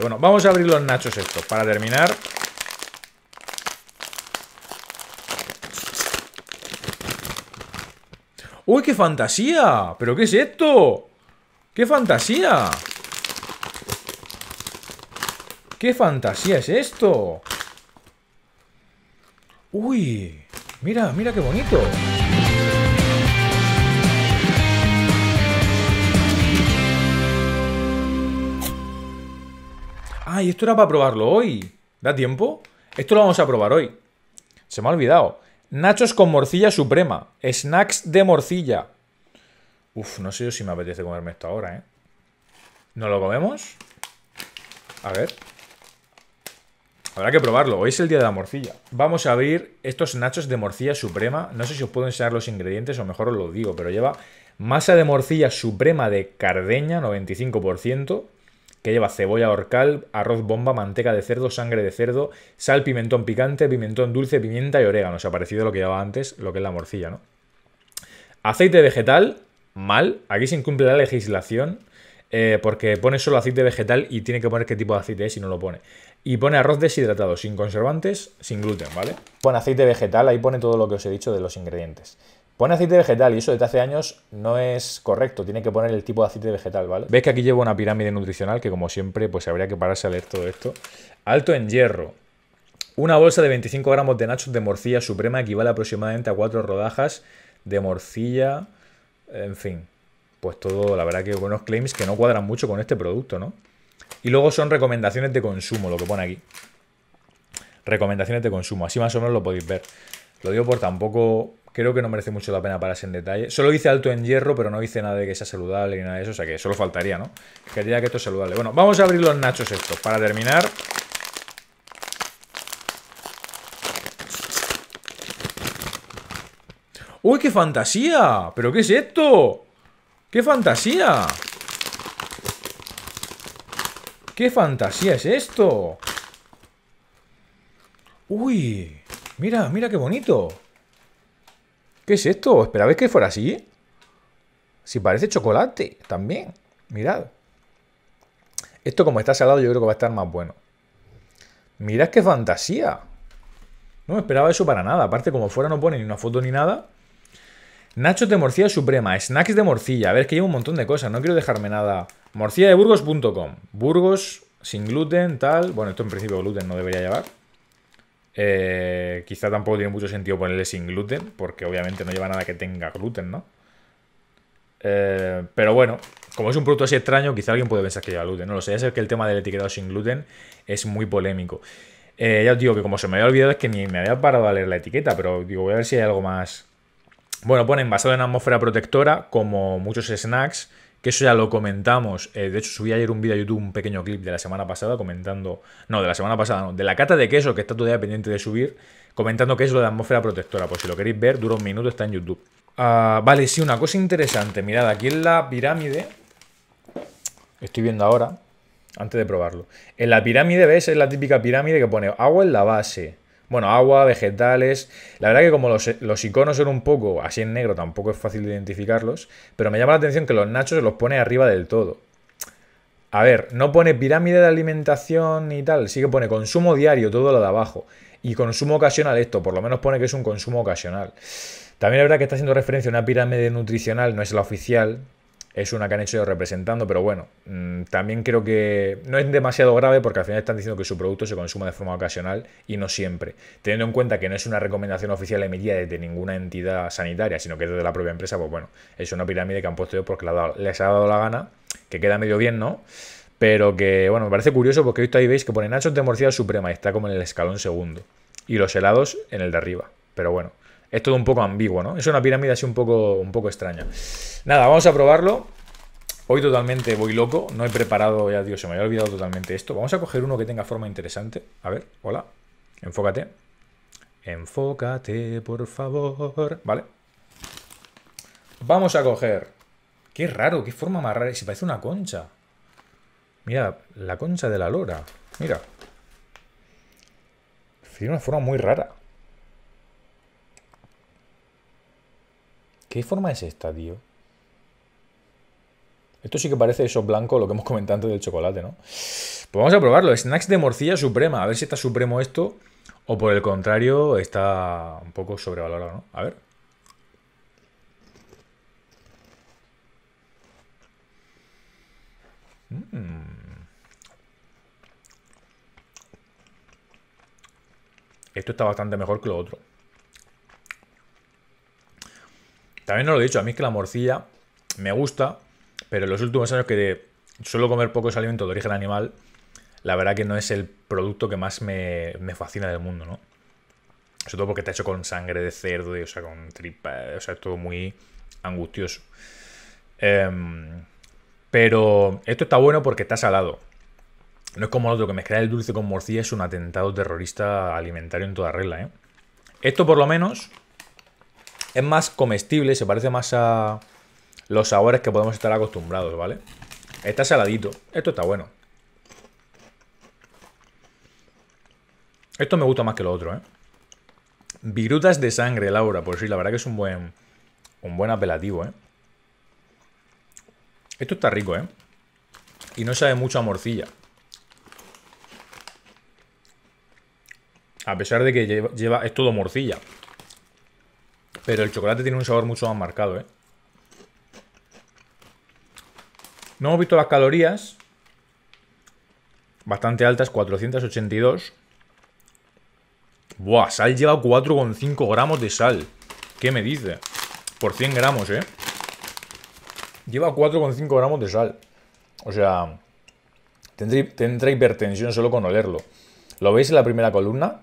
Bueno, vamos a abrir los nachos estos para terminar. ¡Uy, qué fantasía! ¿Pero qué es esto? ¡Qué fantasía! ¡Qué fantasía es esto! ¡Uy! Mira, mira qué bonito. Ay, esto era para probarlo hoy. ¿Da tiempo? Esto lo vamos a probar hoy. Se me ha olvidado. Nachos con morcilla suprema. Snacks de morcilla. Uf, no sé yo si me apetece comerme esto ahora, ¿eh? ¿No lo comemos? A ver. Habrá que probarlo. Hoy es el día de la morcilla. Vamos a abrir estos nachos de morcilla suprema. No sé si os puedo enseñar los ingredientes o mejor os lo digo, pero lleva masa de morcilla suprema de Cardeña, 95% que lleva cebolla orcal, arroz bomba, manteca de cerdo, sangre de cerdo, sal, pimentón picante, pimentón dulce, pimienta y orégano. O sea, parecido a lo que llevaba antes, lo que es la morcilla, ¿no? Aceite vegetal, mal. Aquí se incumple la legislación. Eh, porque pone solo aceite vegetal y tiene que poner qué tipo de aceite es si no lo pone. Y pone arroz deshidratado, sin conservantes, sin gluten, ¿vale? Pone aceite vegetal, ahí pone todo lo que os he dicho de los ingredientes. Pone aceite vegetal y eso desde hace años no es correcto. Tiene que poner el tipo de aceite vegetal, ¿vale? Ves que aquí llevo una pirámide nutricional que como siempre pues habría que pararse a leer todo esto. Alto en hierro. Una bolsa de 25 gramos de nachos de morcilla suprema equivale aproximadamente a 4 rodajas de morcilla. En fin, pues todo, la verdad que buenos claims que no cuadran mucho con este producto, ¿no? Y luego son recomendaciones de consumo, lo que pone aquí. Recomendaciones de consumo, así más o menos lo podéis ver. Lo digo por tampoco. Creo que no merece mucho la pena pararse en detalle. Solo dice alto en hierro, pero no dice nada de que sea saludable ni nada de eso. O sea que solo faltaría, ¿no? Quería que esto es saludable. Bueno, vamos a abrir los nachos estos para terminar. ¡Uy, qué fantasía! ¿Pero qué es esto? ¡Qué fantasía! ¡Qué fantasía es esto! ¡Uy! Mira, mira qué bonito. ¿Qué es esto? ¿Esperabais que fuera así? Si parece chocolate también. Mirad. Esto como está salado yo creo que va a estar más bueno. Mirad qué fantasía. No me esperaba eso para nada. Aparte, como fuera no pone ni una foto ni nada. Nachos de morcilla suprema. Snacks de morcilla. A ver, que hay un montón de cosas. No quiero dejarme nada. Morcilla de burgos.com. Burgos sin gluten, tal. Bueno, esto en principio gluten no debería llevar. Eh, quizá tampoco tiene mucho sentido ponerle sin gluten, porque obviamente no lleva nada que tenga gluten, ¿no? Eh, pero bueno, como es un producto así extraño, quizá alguien puede pensar que lleva gluten. No lo sé, es que el tema del etiquetado sin gluten es muy polémico. Eh, ya os digo que como se me había olvidado es que ni me había parado a leer la etiqueta, pero digo, voy a ver si hay algo más... Bueno, ponen basado en atmósfera protectora, como muchos snacks, que eso ya lo comentamos. Eh, de hecho, subí ayer un vídeo a YouTube, un pequeño clip de la semana pasada comentando, no, de la semana pasada, no, de la cata de queso que está todavía pendiente de subir, comentando que es lo de atmósfera protectora. Pues si lo queréis ver, dura un minuto, está en YouTube. Ah, vale, sí, una cosa interesante. Mirad, aquí en la pirámide, estoy viendo ahora, antes de probarlo. En la pirámide, ¿ves? Es la típica pirámide que pone agua en la base, bueno, agua, vegetales. La verdad que como los, iconos son un poco así en negro, tampoco es fácil identificarlos. Pero me llama la atención que los nachos se los pone arriba del todo. A ver, no pone pirámide de alimentación ni tal. Sí que pone consumo diario, todo lo de abajo. Y consumo ocasional esto, por lo menos pone que es un consumo ocasional. También la verdad que está haciendo referencia a una pirámide nutricional, no es la oficial, es una que han hecho ellos representando, pero bueno, mm, también creo que no es demasiado grave porque al final están diciendo que su producto se consuma de forma ocasional y no siempre, teniendo en cuenta que no es una recomendación oficial emitida desde ninguna entidad sanitaria, sino que desde la propia empresa, pues bueno, es una pirámide que han puesto yo porque les ha dado la gana, que queda medio bien, ¿no? Pero que, bueno, me parece curioso porque visto ahí veis que pone nachos de morcilla suprema y está como en el escalón segundo, y los helados en el de arriba, pero bueno es todo un poco ambiguo, ¿no? Es una pirámide así un poco, un poco extraña. Nada, vamos a probarlo. Hoy totalmente voy loco, no he preparado, ya Dios, se me había olvidado totalmente esto. Vamos a coger uno que tenga forma interesante. A ver, hola, enfócate. Enfócate, por favor. Vale. Vamos a coger... Qué raro, qué forma más rara. se parece una concha. Mira, la concha de la lora. Mira. Tiene una forma muy rara. ¿Qué forma es esta, tío? Esto sí que parece eso blanco, lo que hemos comentado antes del chocolate, ¿no? Pues vamos a probarlo. Snacks de morcilla suprema. A ver si está supremo esto. O por el contrario, está un poco sobrevalorado, ¿no? A ver. Mm. Esto está bastante mejor que lo otro. También no lo he dicho, a mí es que la morcilla me gusta, pero en los últimos años que suelo comer pocos alimentos de origen animal, la verdad que no es el producto que más me, fascina del mundo, ¿no? Sobre todo porque está hecho con sangre de cerdo, y, o sea, con tripa, o sea, es todo muy angustioso. Em, pero esto está bueno porque está salado. No es como lo otro, que mezclar el dulce con morcilla es un atentado terrorista alimentario en toda regla, ¿eh? Esto por lo menos es más comestible, se parece más a los sabores que podemos estar acostumbrados, ¿vale? Está saladito. Esto está bueno. Esto me gusta más que lo otro, ¿eh? Virutas de sangre, Laura. por pues sí, la verdad que es un buen. Un buen apelativo, ¿eh? Esto está rico, ¿eh? Y no sabe mucho a morcilla. A pesar de que lleva es todo morcilla. Pero el chocolate tiene un sabor mucho más marcado, ¿eh? No hemos visto las calorías. Bastante altas, 482. Buah, sal lleva 4,5 gramos de sal. ¿Qué me dice? Por 100 gramos, ¿eh? Lleva 4,5 gramos de sal. O sea, tendré, hipertensión solo con olerlo. ¿Lo veis en la primera columna?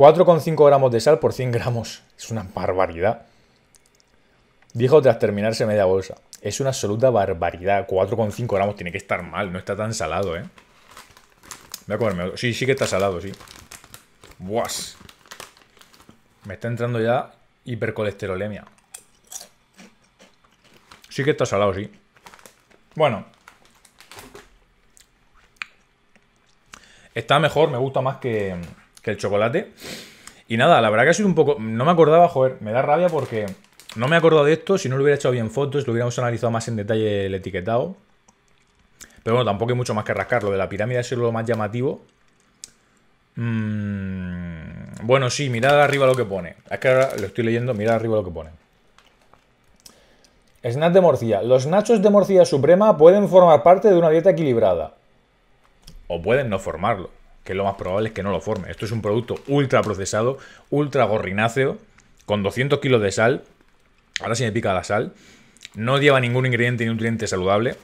4,5 gramos de sal por 100 gramos. Es una barbaridad. Dijo tras terminarse media bolsa. Es una absoluta barbaridad. 4,5 gramos tiene que estar mal. No está tan salado, ¿eh? Voy a comerme otro. Sí, sí que está salado, sí. Buas. Me está entrando ya hipercolesterolemia. Sí que está salado, sí. Bueno. Está mejor, me gusta más que, que el chocolate. Y nada, la verdad que ha sido un poco. No me acordaba, joder, me da rabia porque no me acordado de esto. Si no lo hubiera hecho bien fotos, lo hubiéramos analizado más en detalle el etiquetado. Pero bueno, tampoco hay mucho más que rascar. Lo de la pirámide es lo más llamativo. Mm, bueno, sí, mirad arriba lo que pone. Es que ahora lo estoy leyendo, mirad arriba lo que pone. Snack de morcilla. Los nachos de morcilla suprema pueden formar parte de una dieta equilibrada. O pueden no formarlo que lo más probable es que no lo forme. Esto es un producto ultra procesado, ultra gorrináceo, con 200 kilos de sal. Ahora sí me pica la sal. No lleva ningún ingrediente ni nutriente saludable.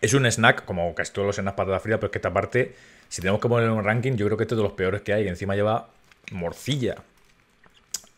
Es un snack, como casi todos los snacks patatas fritas, pero es que esta parte, si tenemos que poner un ranking, yo creo que este es de los peores que hay. encima lleva morcilla.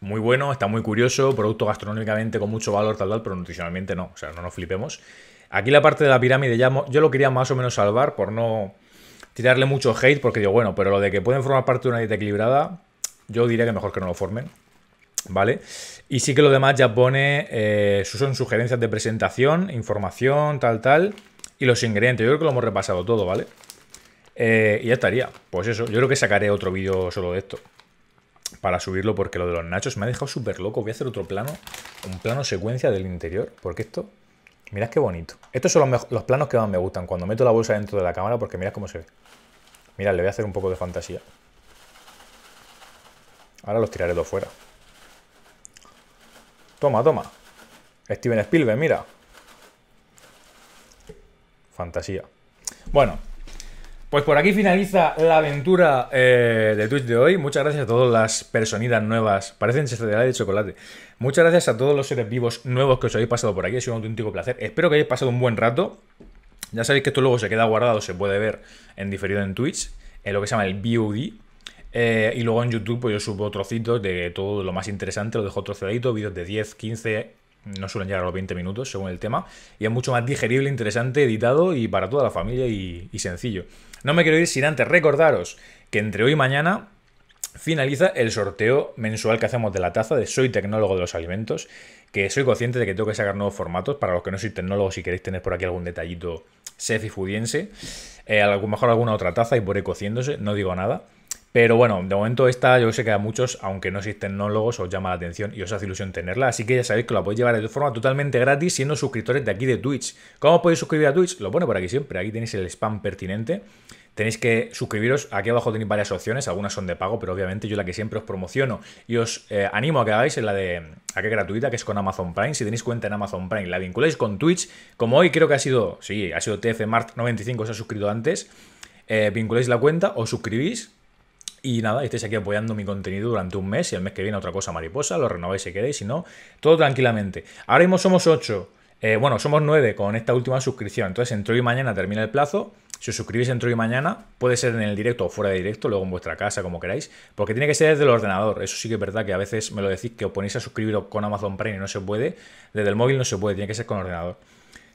Muy bueno, está muy curioso, producto gastronómicamente con mucho valor, tal, tal, pero nutricionalmente no. O sea, no nos flipemos. Aquí la parte de la pirámide ya yo lo quería más o menos salvar por no tirarle mucho hate porque digo, bueno, pero lo de que pueden formar parte de una dieta equilibrada, yo diría que mejor que no lo formen. ¿Vale? Y sí que lo demás ya pone, eh, son sugerencias de presentación, información, tal, tal, y los ingredientes. Yo creo que lo hemos repasado todo, ¿vale? Eh, y ya estaría. Pues eso, yo creo que sacaré otro vídeo solo de esto para subirlo porque lo de los nachos me ha dejado súper loco. Voy a hacer otro plano, un plano secuencia del interior, porque esto Mirad qué bonito. Estos son los, planos que más me gustan cuando meto la bolsa dentro de la cámara porque mirad cómo se ve. Mirad, le voy a hacer un poco de fantasía. Ahora los tiraré dos fuera. Toma, toma. Steven Spielberg, mira. Fantasía. Bueno, pues por aquí finaliza la aventura eh, de Twitch de hoy. Muchas gracias a todas las personitas nuevas. Parecen ser de chocolate. Muchas gracias a todos los seres vivos nuevos que os habéis pasado por aquí. Es un auténtico placer. Espero que hayáis pasado un buen rato. Ya sabéis que esto luego se queda guardado, se puede ver en diferido en Twitch, en lo que se llama el VOD. Eh, y luego en YouTube, pues yo subo trocitos de todo lo más interesante, lo dejo trocedito, vídeos de 10, 15, no suelen llegar a los 20 minutos según el tema, y es mucho más digerible, interesante, editado y para toda la familia y, sencillo. No me quiero ir sin antes recordaros que entre hoy y mañana finaliza el sorteo mensual que hacemos de la taza de Soy Tecnólogo de los Alimentos, que soy consciente de que tengo que sacar nuevos formatos, para los que no sois tecnólogos si queréis tener por aquí algún detallito sefifudiense, eh, a lo mejor alguna otra taza y por ahí cociéndose, no digo nada. Pero bueno, de momento esta yo sé que a muchos, aunque no existen tecnólogos, os llama la atención y os hace ilusión tenerla. Así que ya sabéis que la podéis llevar de forma totalmente gratis siendo suscriptores de aquí de Twitch. ¿Cómo podéis suscribir a Twitch? Lo pone por aquí siempre. Aquí tenéis el spam pertinente. Tenéis que suscribiros. Aquí abajo tenéis varias opciones. Algunas son de pago, pero obviamente yo la que siempre os promociono y os eh, animo a que hagáis es la de a gratuita, que es con Amazon Prime. Si tenéis cuenta en Amazon Prime, la vinculáis con Twitch. Como hoy creo que ha sido, sí, ha sido TFMart95, os ha suscrito antes. Eh, vinculáis la cuenta, os suscribís, y nada, estéis aquí apoyando mi contenido durante un mes y el mes que viene otra cosa mariposa, lo renováis si queréis, si no, todo tranquilamente. Ahora mismo somos 8, eh, bueno, somos 9 con esta última suscripción, entonces entre hoy y mañana termina el plazo. Si os suscribís entre hoy y mañana, puede ser en el directo o fuera de directo, luego en vuestra casa, como queráis, porque tiene que ser desde el ordenador. Eso sí que es verdad que a veces me lo decís que os ponéis a suscribiros con Amazon Prime y no se puede, desde el móvil no se puede, tiene que ser con ordenador.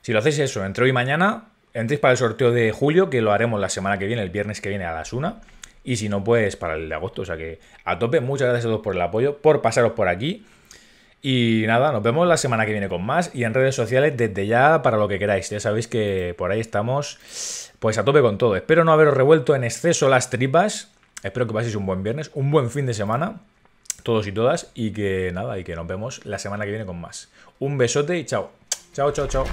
Si lo hacéis eso, entre hoy y mañana, entréis para el sorteo de julio, que lo haremos la semana que viene, el viernes que viene a las 1. Y si no, pues para el de agosto. O sea que a tope, muchas gracias a todos por el apoyo, por pasaros por aquí. Y nada, nos vemos la semana que viene con más y en redes sociales desde ya para lo que queráis. Ya sabéis que por ahí estamos pues a tope con todo. Espero no haberos revuelto en exceso las tripas. Espero que paséis un buen viernes, un buen fin de semana, todos y todas, y que nada, y que nos vemos la semana que viene con más. Un besote y chao. Chao, chao, chao.